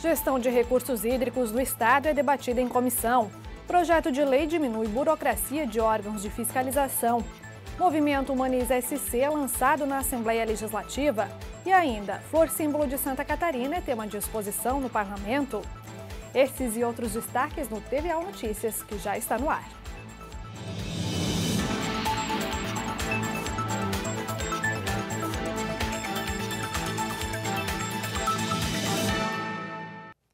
Gestão de recursos hídricos do Estado é debatida em comissão. Projeto de lei diminui burocracia de órgãos de fiscalização. Movimento Humaniza SC é lançado na Assembleia Legislativa. E ainda, Flor Símbolo de Santa Catarina é tema de exposição no Parlamento. Esses e outros destaques no TVA Notícias, que já está no ar.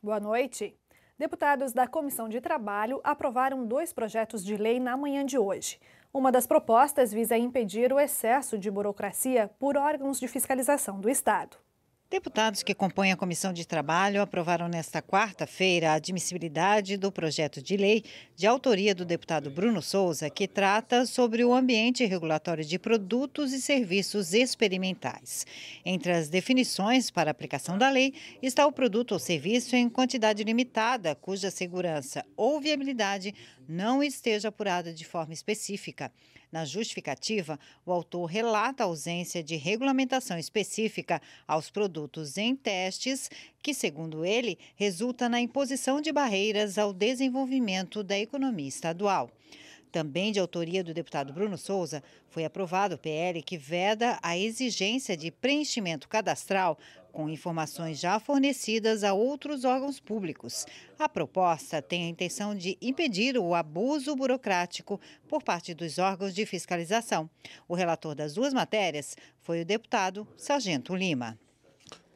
Boa noite. Deputados da Comissão de Trabalho aprovaram dois projetos de lei na manhã de hoje. Uma das propostas visa impedir o excesso de burocracia por órgãos de fiscalização do Estado. Deputados que compõem a comissão de trabalho aprovaram nesta quarta-feira a admissibilidade do projeto de lei de autoria do deputado Bruno Souza, que trata sobre o ambiente regulatório de produtos e serviços experimentais. Entre as definições para aplicação da lei está o produto ou serviço em quantidade limitada, cuja segurança ou viabilidade não esteja apurada de forma específica. Na justificativa, o autor relata a ausência de regulamentação específica aos produtos em testes, que, segundo ele, resulta na imposição de barreiras ao desenvolvimento da economia estadual. Também de autoria do deputado Bruno Souza, foi aprovado o PL que veda a exigência de preenchimento cadastral com informações já fornecidas a outros órgãos públicos. A proposta tem a intenção de impedir o abuso burocrático por parte dos órgãos de fiscalização. O relator das duas matérias foi o deputado Sargento Lima.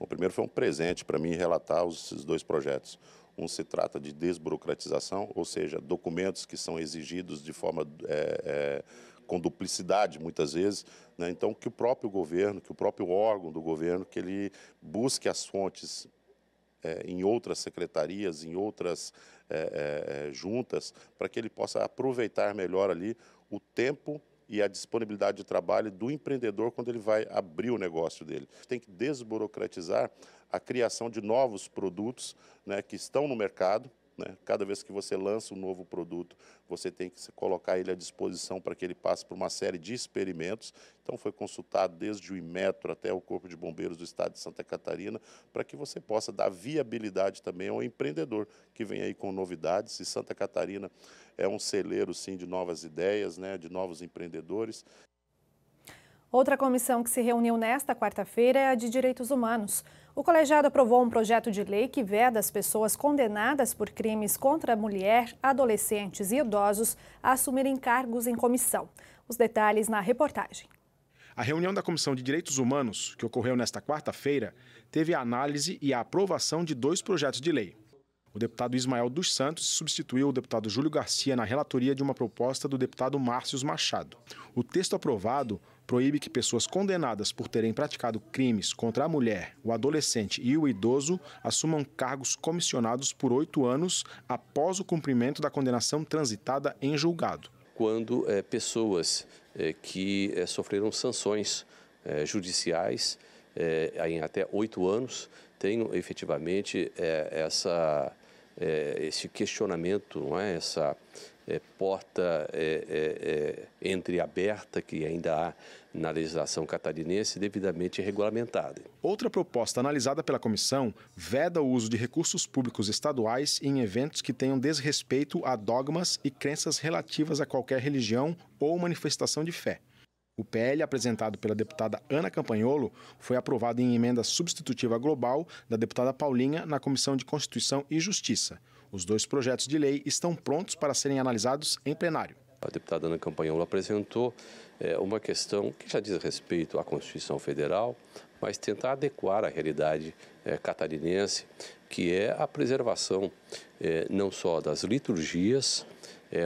O primeiro foi um presente para mim relatar esses dois projetos. Um se trata de desburocratização, ou seja, documentos que são exigidos de forma é, é, com duplicidade muitas vezes. Né? Então, que o próprio governo, que o próprio órgão do governo, que ele busque as fontes é, em outras secretarias, em outras é, é, é, juntas, para que ele possa aproveitar melhor ali o tempo e a disponibilidade de trabalho do empreendedor quando ele vai abrir o negócio dele. Tem que desburocratizar a criação de novos produtos né, que estão no mercado, né? Cada vez que você lança um novo produto, você tem que colocar ele à disposição para que ele passe por uma série de experimentos. Então, foi consultado desde o Imetro até o Corpo de Bombeiros do Estado de Santa Catarina, para que você possa dar viabilidade também ao empreendedor que vem aí com novidades. E Santa Catarina é um celeiro, sim, de novas ideias, né, de novos empreendedores. Outra comissão que se reuniu nesta quarta-feira é a de Direitos Humanos. O colegiado aprovou um projeto de lei que veda as pessoas condenadas por crimes contra a mulher, adolescentes e idosos a assumirem cargos em comissão. Os detalhes na reportagem. A reunião da Comissão de Direitos Humanos, que ocorreu nesta quarta-feira, teve a análise e a aprovação de dois projetos de lei. O deputado Ismael dos Santos substituiu o deputado Júlio Garcia na relatoria de uma proposta do deputado Márcio Machado. O texto aprovado proíbe que pessoas condenadas por terem praticado crimes contra a mulher, o adolescente e o idoso assumam cargos comissionados por oito anos após o cumprimento da condenação transitada em julgado. Quando é, pessoas é, que é, sofreram sanções é, judiciais é, em até oito anos tenham efetivamente é, essa é, esse questionamento, não é? essa é, porta é, é, é, entreaberta que ainda há na legislação catarinense devidamente regulamentada. Outra proposta analisada pela comissão veda o uso de recursos públicos estaduais em eventos que tenham desrespeito a dogmas e crenças relativas a qualquer religião ou manifestação de fé. O PL apresentado pela deputada Ana Campanholo foi aprovado em emenda substitutiva global da deputada Paulinha na Comissão de Constituição e Justiça. Os dois projetos de lei estão prontos para serem analisados em plenário. A deputada Ana Campanholo apresentou é, uma questão que já diz respeito à Constituição Federal, mas tentar adequar à realidade é, catarinense, que é a preservação é, não só das liturgias,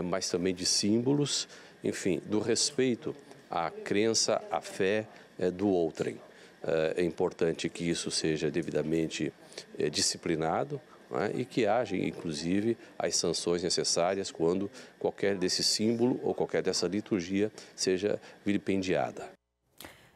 mas também de símbolos, enfim, do respeito a crença, a fé eh, do outrem. Eh, é importante que isso seja devidamente eh, disciplinado né, e que haja, inclusive, as sanções necessárias quando qualquer desse símbolo ou qualquer dessa liturgia seja vilipendiada.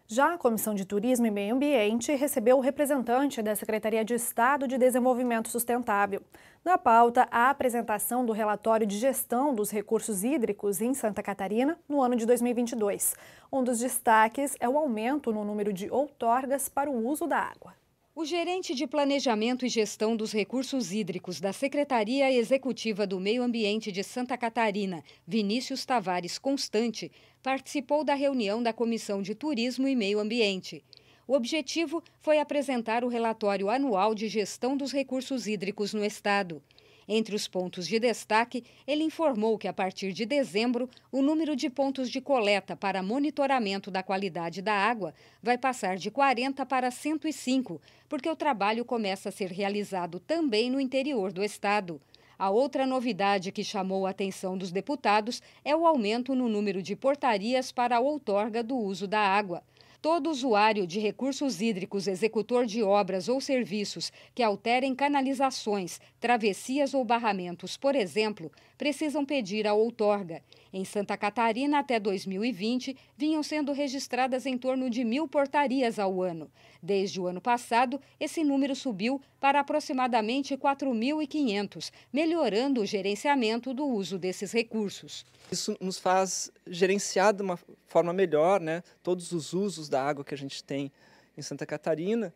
Já a Comissão de Turismo e Meio Ambiente recebeu o representante da Secretaria de Estado de Desenvolvimento Sustentável. Na pauta, a apresentação do relatório de gestão dos recursos hídricos em Santa Catarina no ano de 2022. Um dos destaques é o aumento no número de outorgas para o uso da água. O gerente de Planejamento e Gestão dos Recursos Hídricos da Secretaria Executiva do Meio Ambiente de Santa Catarina, Vinícius Tavares Constante, participou da reunião da Comissão de Turismo e Meio Ambiente. O objetivo foi apresentar o relatório anual de gestão dos recursos hídricos no Estado. Entre os pontos de destaque, ele informou que, a partir de dezembro, o número de pontos de coleta para monitoramento da qualidade da água vai passar de 40 para 105, porque o trabalho começa a ser realizado também no interior do estado. A outra novidade que chamou a atenção dos deputados é o aumento no número de portarias para a outorga do uso da água. Todo usuário de recursos hídricos, executor de obras ou serviços que alterem canalizações, travessias ou barramentos, por exemplo, precisam pedir a outorga. Em Santa Catarina, até 2020, vinham sendo registradas em torno de mil portarias ao ano. Desde o ano passado, esse número subiu para aproximadamente 4.500, melhorando o gerenciamento do uso desses recursos. Isso nos faz gerenciar de uma forma melhor né, todos os usos da água que a gente tem em Santa Catarina,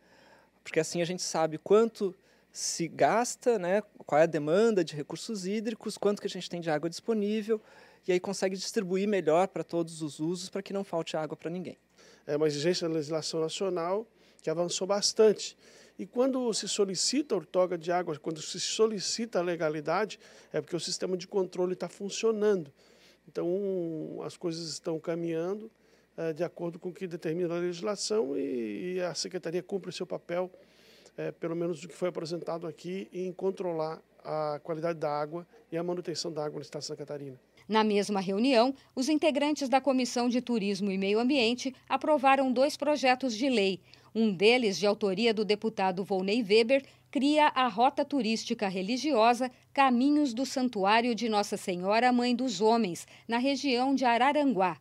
porque assim a gente sabe quanto se gasta, né, qual é a demanda de recursos hídricos, quanto que a gente tem de água disponível e aí consegue distribuir melhor para todos os usos para que não falte água para ninguém. É uma exigência da legislação nacional que avançou bastante. E quando se solicita a ortoga de água, quando se solicita a legalidade, é porque o sistema de controle está funcionando. Então, um, as coisas estão caminhando é, de acordo com o que determina a legislação e, e a Secretaria cumpre o seu papel, é, pelo menos o que foi apresentado aqui, em controlar a qualidade da água e a manutenção da água no Estado de Santa Catarina. Na mesma reunião, os integrantes da Comissão de Turismo e Meio Ambiente aprovaram dois projetos de lei. Um deles, de autoria do deputado Volney Weber, cria a rota turística religiosa Caminhos do Santuário de Nossa Senhora Mãe dos Homens, na região de Araranguá.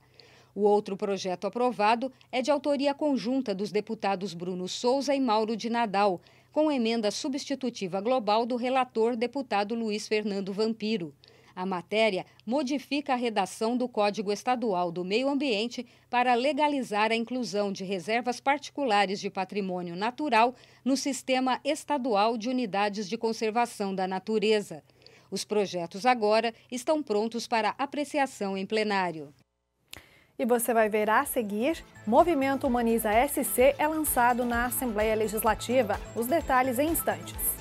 O outro projeto aprovado é de autoria conjunta dos deputados Bruno Souza e Mauro de Nadal, com emenda substitutiva global do relator deputado Luiz Fernando Vampiro. A matéria modifica a redação do Código Estadual do Meio Ambiente para legalizar a inclusão de reservas particulares de patrimônio natural no Sistema Estadual de Unidades de Conservação da Natureza. Os projetos agora estão prontos para apreciação em plenário. E você vai ver a seguir, Movimento Humaniza SC é lançado na Assembleia Legislativa. Os detalhes em instantes.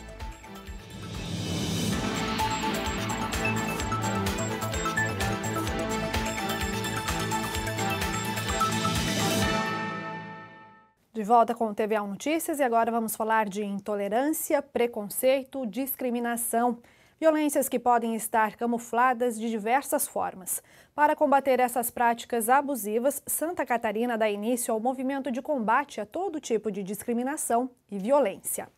De volta com o TVA Notícias e agora vamos falar de intolerância, preconceito, discriminação. Violências que podem estar camufladas de diversas formas. Para combater essas práticas abusivas, Santa Catarina dá início ao movimento de combate a todo tipo de discriminação e violência.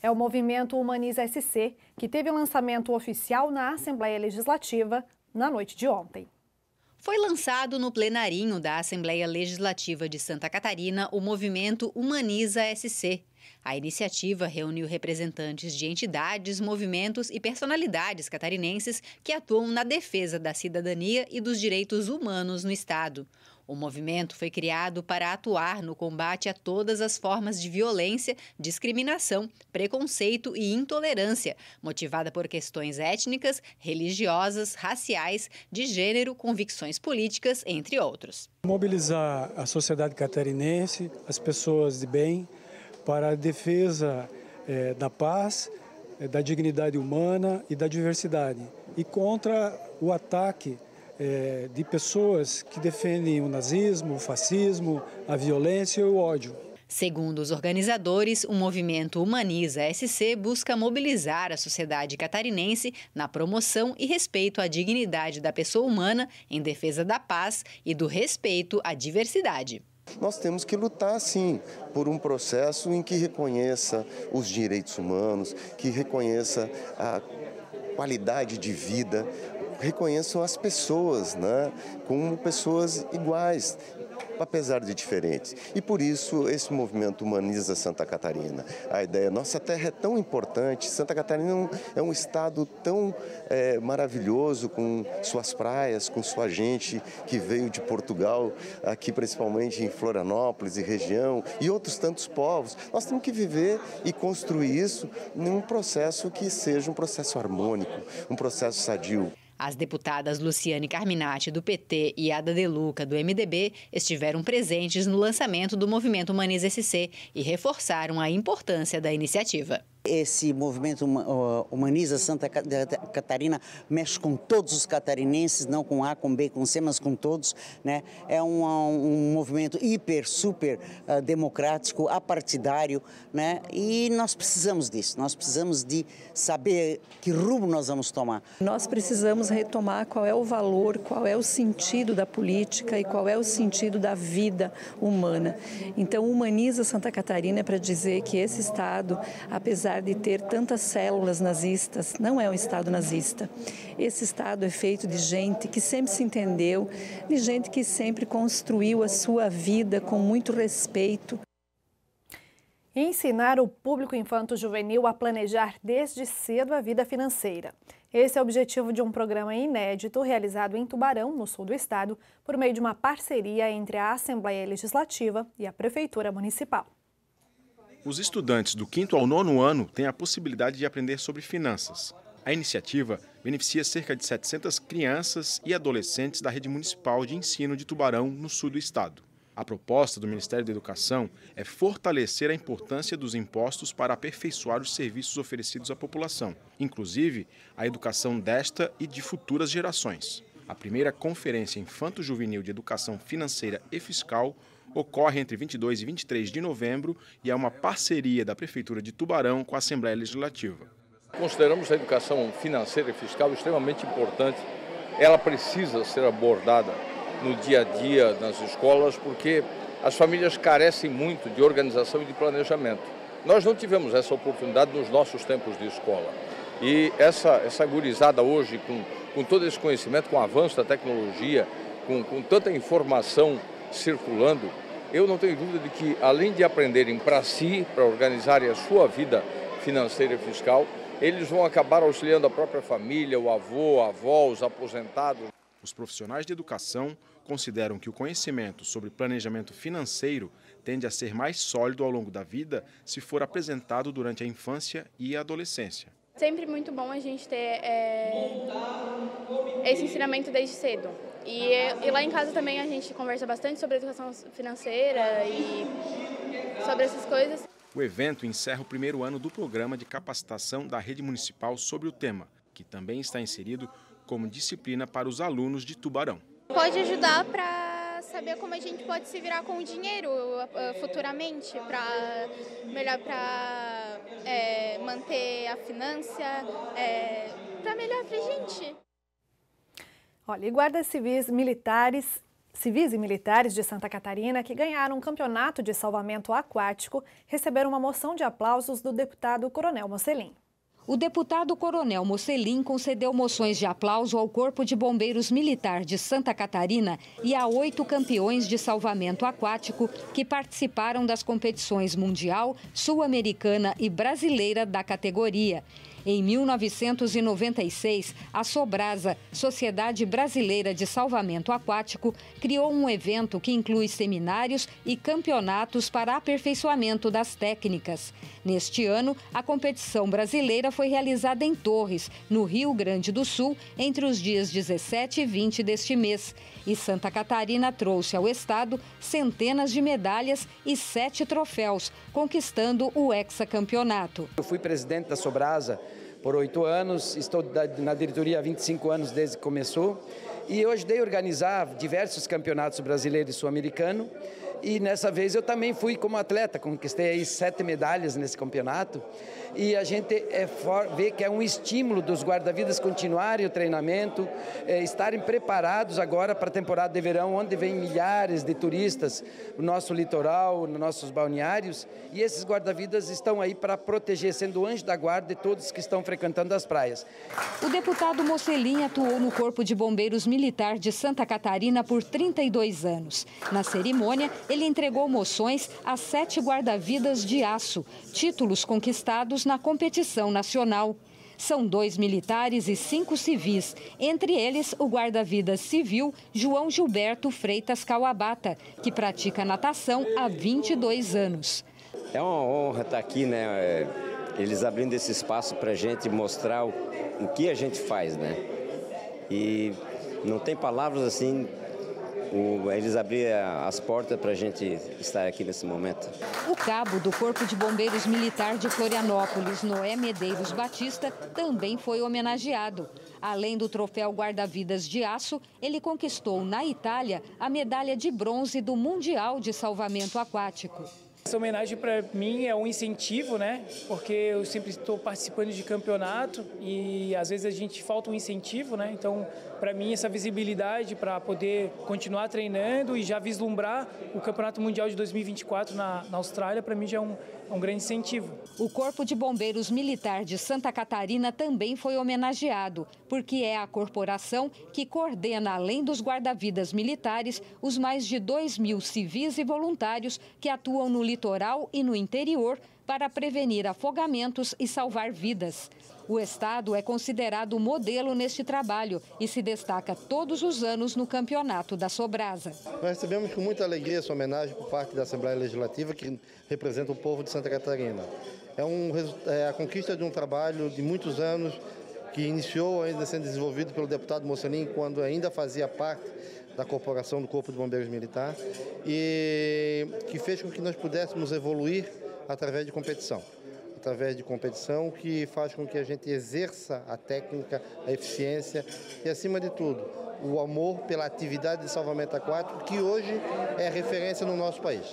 É o movimento Humaniza SC, que teve lançamento oficial na Assembleia Legislativa na noite de ontem. Foi lançado no plenarinho da Assembleia Legislativa de Santa Catarina o movimento Humaniza SC. A iniciativa reuniu representantes de entidades, movimentos e personalidades catarinenses que atuam na defesa da cidadania e dos direitos humanos no Estado. O movimento foi criado para atuar no combate a todas as formas de violência, discriminação, preconceito e intolerância, motivada por questões étnicas, religiosas, raciais, de gênero, convicções políticas, entre outros. Mobilizar a sociedade catarinense, as pessoas de bem, para a defesa é, da paz, é, da dignidade humana e da diversidade, e contra o ataque é, de pessoas que defendem o nazismo, o fascismo, a violência e o ódio. Segundo os organizadores, o movimento Humaniza SC busca mobilizar a sociedade catarinense na promoção e respeito à dignidade da pessoa humana em defesa da paz e do respeito à diversidade. Nós temos que lutar, sim, por um processo em que reconheça os direitos humanos, que reconheça a qualidade de vida, reconheçam as pessoas né, como pessoas iguais, apesar de diferentes. E por isso esse movimento humaniza Santa Catarina. A ideia, nossa terra é tão importante, Santa Catarina é, é um estado tão é, maravilhoso, com suas praias, com sua gente que veio de Portugal, aqui principalmente em Florianópolis e região, e outros tantos povos. Nós temos que viver e construir isso num processo que seja um processo harmônico, um processo sadio. As deputadas Luciane Carminati, do PT, e Ada de Luca do MDB, estiveram presentes no lançamento do Movimento Humaniza SC e reforçaram a importância da iniciativa. Esse movimento Humaniza Santa Catarina mexe com todos os catarinenses, não com A, com B, com C, mas com todos. Né? É um, um movimento hiper, super ah, democrático, apartidário, né? e nós precisamos disso, nós precisamos de saber que rumo nós vamos tomar. Nós precisamos retomar qual é o valor, qual é o sentido da política e qual é o sentido da vida humana. Então, Humaniza Santa Catarina é para dizer que esse Estado, apesar apesar de ter tantas células nazistas, não é um Estado nazista. Esse Estado é feito de gente que sempre se entendeu, de gente que sempre construiu a sua vida com muito respeito. Ensinar o público infanto-juvenil a planejar desde cedo a vida financeira. Esse é o objetivo de um programa inédito realizado em Tubarão, no sul do estado, por meio de uma parceria entre a Assembleia Legislativa e a Prefeitura Municipal. Os estudantes do quinto ao nono ano têm a possibilidade de aprender sobre finanças. A iniciativa beneficia cerca de 700 crianças e adolescentes da rede municipal de ensino de Tubarão, no sul do estado. A proposta do Ministério da Educação é fortalecer a importância dos impostos para aperfeiçoar os serviços oferecidos à população, inclusive a educação desta e de futuras gerações. A primeira Conferência Infanto-Juvenil de Educação Financeira e Fiscal ocorre entre 22 e 23 de novembro e é uma parceria da Prefeitura de Tubarão com a Assembleia Legislativa. Consideramos a educação financeira e fiscal extremamente importante. Ela precisa ser abordada no dia a dia nas escolas, porque as famílias carecem muito de organização e de planejamento. Nós não tivemos essa oportunidade nos nossos tempos de escola. E essa, essa gurizada hoje, com, com todo esse conhecimento, com o avanço da tecnologia, com, com tanta informação circulando, eu não tenho dúvida de que, além de aprenderem para si, para organizarem a sua vida financeira e fiscal, eles vão acabar auxiliando a própria família, o avô, a avó, os aposentados. Os profissionais de educação consideram que o conhecimento sobre planejamento financeiro tende a ser mais sólido ao longo da vida se for apresentado durante a infância e a adolescência. Sempre muito bom a gente ter é, esse ensinamento desde cedo. E, e lá em casa também a gente conversa bastante sobre educação financeira e sobre essas coisas. O evento encerra o primeiro ano do programa de capacitação da rede municipal sobre o tema, que também está inserido como disciplina para os alunos de Tubarão. Pode ajudar para saber como a gente pode se virar com o dinheiro uh, uh, futuramente, para melhor para é, eh, manter a finança, é, eh, para melhor para a gente. Olha, e guardas civis militares Civis e militares de Santa Catarina que ganharam um campeonato de salvamento aquático receberam uma moção de aplausos do deputado Coronel Mocelim. O deputado Coronel Mocelim concedeu moções de aplauso ao Corpo de Bombeiros Militar de Santa Catarina e a oito campeões de salvamento aquático que participaram das competições mundial, sul-americana e brasileira da categoria. Em 1996, a Sobrasa, Sociedade Brasileira de Salvamento Aquático, criou um evento que inclui seminários e campeonatos para aperfeiçoamento das técnicas. Neste ano, a competição brasileira foi realizada em Torres, no Rio Grande do Sul, entre os dias 17 e 20 deste mês e Santa Catarina trouxe ao estado centenas de medalhas e sete troféus, conquistando o hexacampeonato. Eu fui presidente da Sobrasa por oito anos, estou na diretoria há 25 anos desde que começou e eu ajudei a organizar diversos campeonatos brasileiro e sul-americano e nessa vez eu também fui como atleta, conquistei aí sete medalhas nesse campeonato e a gente é vê que é um estímulo dos guarda-vidas continuarem o treinamento, é, estarem preparados agora para a temporada de verão, onde vem milhares de turistas no nosso litoral, nos nossos balneários, e esses guarda-vidas estão aí para proteger, sendo o anjo da guarda de todos que estão frequentando as praias. O deputado Mocelin atuou no Corpo de Bombeiros Militar de Santa Catarina por 32 anos. Na cerimônia, ele entregou moções a sete guarda-vidas de aço, títulos conquistados na competição nacional. São dois militares e cinco civis, entre eles o guarda-vidas civil João Gilberto Freitas Cauabata, que pratica natação há 22 anos. É uma honra estar aqui, né? É, eles abrindo esse espaço para a gente mostrar o que a gente faz, né? E não tem palavras assim eles abriram as portas para a gente estar aqui nesse momento. O cabo do Corpo de Bombeiros Militar de Florianópolis, Noé Medeiros Batista, também foi homenageado. Além do troféu guarda-vidas de aço, ele conquistou na Itália a medalha de bronze do Mundial de Salvamento Aquático. Essa homenagem para mim é um incentivo, né? Porque eu sempre estou participando de campeonato e às vezes a gente falta um incentivo, né? Então, para mim essa visibilidade para poder continuar treinando e já vislumbrar o Campeonato Mundial de 2024 na, na Austrália, para mim já é um um grande incentivo. O Corpo de Bombeiros Militar de Santa Catarina também foi homenageado, porque é a corporação que coordena, além dos guarda-vidas militares, os mais de 2 mil civis e voluntários que atuam no litoral e no interior para prevenir afogamentos e salvar vidas. O estado é considerado modelo neste trabalho e se destaca todos os anos no campeonato da Sobrasa. Nós recebemos com muita alegria essa homenagem por parte da Assembleia Legislativa, que representa o povo de Santa Catarina. É, um, é a conquista de um trabalho de muitos anos que iniciou ainda sendo desenvolvido pelo deputado Mocelin quando ainda fazia parte da corporação do Corpo de Bombeiros Militar e que fez com que nós pudéssemos evoluir através de competição. Através de competição que faz com que a gente exerça a técnica, a eficiência e, acima de tudo, o amor pela atividade de salvamento aquático, que hoje é referência no nosso país.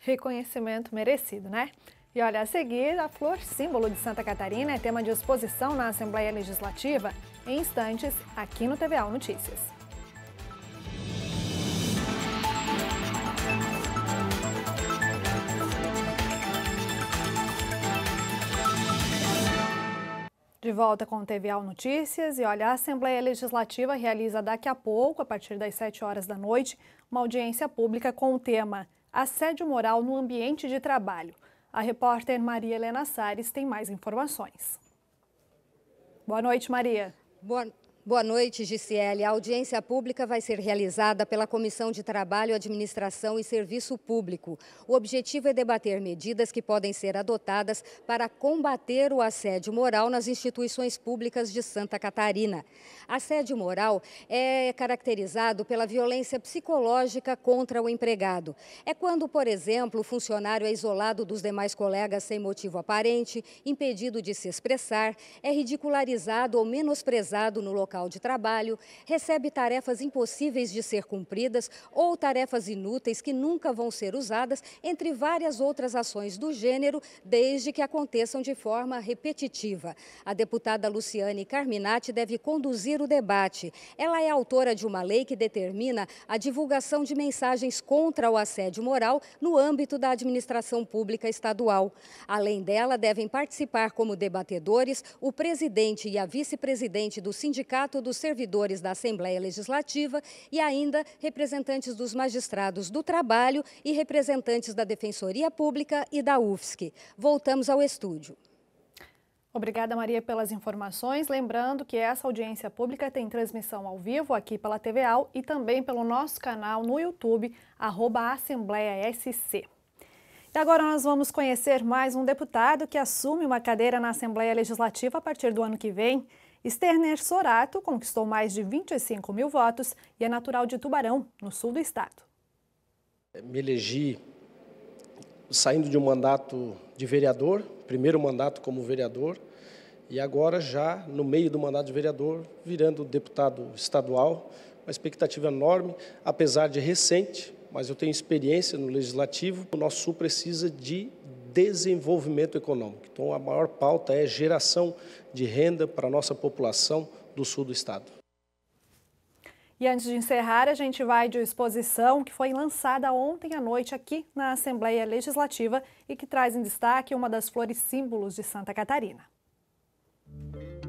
Reconhecimento merecido, né? E olha, a seguir, a flor símbolo de Santa Catarina é tema de exposição na Assembleia Legislativa em instantes aqui no TVA Notícias. De volta com o TVAL Notícias e olha, a Assembleia Legislativa realiza daqui a pouco, a partir das 7 horas da noite, uma audiência pública com o tema Assédio Moral no Ambiente de Trabalho. A repórter Maria Helena Sares tem mais informações. Boa noite, Maria. Boa, Boa noite, Giciele. A audiência pública vai ser realizada pela Comissão de Trabalho, Administração e Serviço Público. O objetivo é debater medidas que podem ser adotadas para combater o assédio moral nas instituições públicas de Santa Catarina. Assédio moral é caracterizado pela violência psicológica contra o empregado. É quando, por exemplo, o funcionário é isolado dos demais colegas sem motivo aparente, impedido de se expressar, é ridicularizado ou menosprezado no local local de trabalho, recebe tarefas impossíveis de ser cumpridas ou tarefas inúteis que nunca vão ser usadas, entre várias outras ações do gênero, desde que aconteçam de forma repetitiva. A deputada Luciane Carminati deve conduzir o debate. Ela é autora de uma lei que determina a divulgação de mensagens contra o assédio moral no âmbito da administração pública estadual. Além dela, devem participar como debatedores o presidente e a vice-presidente do Sindicato Sindicato dos Servidores da Assembleia Legislativa e ainda representantes dos magistrados do trabalho e representantes da Defensoria Pública e da UFSC. Voltamos ao estúdio. Obrigada, Maria, pelas informações. Lembrando que essa audiência pública tem transmissão ao vivo aqui pela TV Al e também pelo nosso canal no YouTube, arroba Assembleia SC. E agora nós vamos conhecer mais um deputado que assume uma cadeira na Assembleia Legislativa a partir do ano que vem. Sterner Sorato conquistou mais de 25 mil votos e é natural de Tubarão, no sul do estado. É, me elegi saindo de um mandato de vereador, primeiro mandato como vereador, e agora já no meio do mandato de vereador, virando deputado estadual, uma expectativa enorme, apesar de recente, mas eu tenho experiência no legislativo. O nosso Sul precisa de desenvolvimento econômico. Então, a maior pauta é geração de renda para a nossa população do sul do estado. E antes de encerrar, a gente vai de exposição que foi lançada ontem à noite aqui na Assembleia Legislativa e que traz em destaque uma das flores símbolos de Santa Catarina.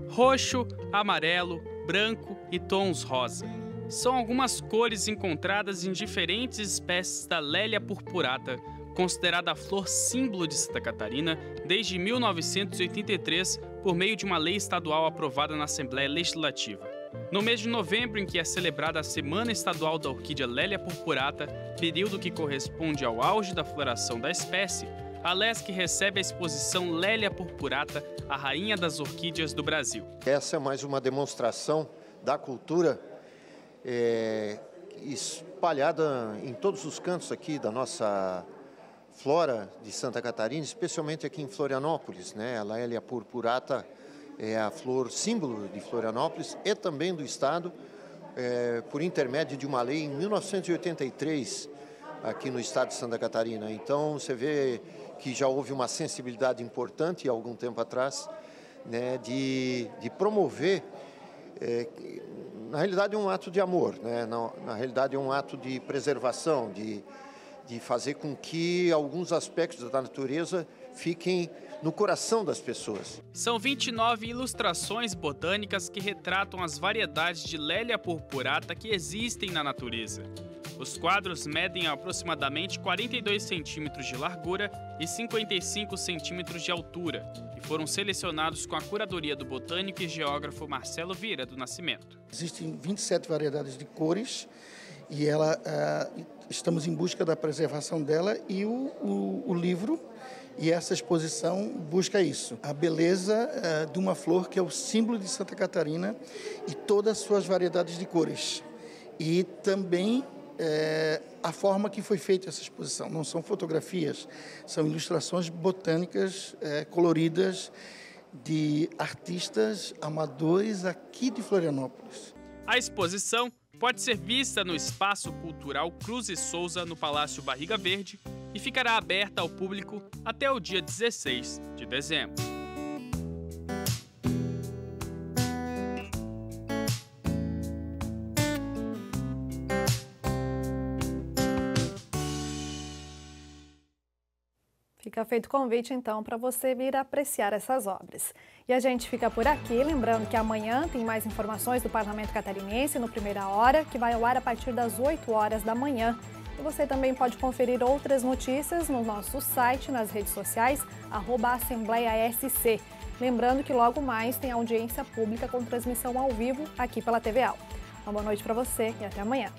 Roxo, amarelo, branco e tons rosa. São algumas cores encontradas em diferentes espécies da lélia purpurata, considerada a flor símbolo de Santa Catarina desde 1983 por meio de uma lei estadual aprovada na Assembleia Legislativa. No mês de novembro, em que é celebrada a Semana Estadual da Orquídea Lélia Purpurata, período que corresponde ao auge da floração da espécie, a LESC recebe a exposição Lélia Purpurata, a rainha das orquídeas do Brasil. Essa é mais uma demonstração da cultura é, espalhada em todos os cantos aqui da nossa flora de Santa Catarina, especialmente aqui em Florianópolis, né? A Laélia purpurata é a flor símbolo de Florianópolis e também do estado, é, por intermédio de uma lei em 1983 aqui no estado de Santa Catarina. Então você vê que já houve uma sensibilidade importante há algum tempo atrás, né? De, de promover é, na realidade é um ato de amor, né? na, na realidade é um ato de preservação, de de fazer com que alguns aspectos da natureza fiquem no coração das pessoas. São 29 ilustrações botânicas que retratam as variedades de Lélia purpurata que existem na natureza. Os quadros medem aproximadamente 42 centímetros de largura e 55 centímetros de altura e foram selecionados com a curadoria do botânico e geógrafo Marcelo Vieira do Nascimento. Existem 27 variedades de cores e ela uh estamos em busca da preservação dela e o, o, o livro e essa exposição busca isso. A beleza uh, de uma flor que é o símbolo de Santa Catarina e todas as suas variedades de cores. E também é, a forma que foi feita essa exposição. Não são fotografias, são ilustrações botânicas é, coloridas de artistas amadores aqui de Florianópolis. A exposição pode ser vista no Espaço Cultural Cruz e Souza, no Palácio Barriga Verde, e ficará aberta ao público até o dia 16 de dezembro. Fica feito o convite, então, para você vir apreciar essas obras. E a gente fica por aqui, lembrando que amanhã tem mais informações do Parlamento Catarinense no Primeira Hora, que vai ao ar a partir das 8 horas da manhã. E você também pode conferir outras notícias no nosso site, nas redes sociais, arroba Assembleia SC. Lembrando que logo mais tem audiência pública com transmissão ao vivo aqui pela TVA. Uma boa noite para você e até amanhã.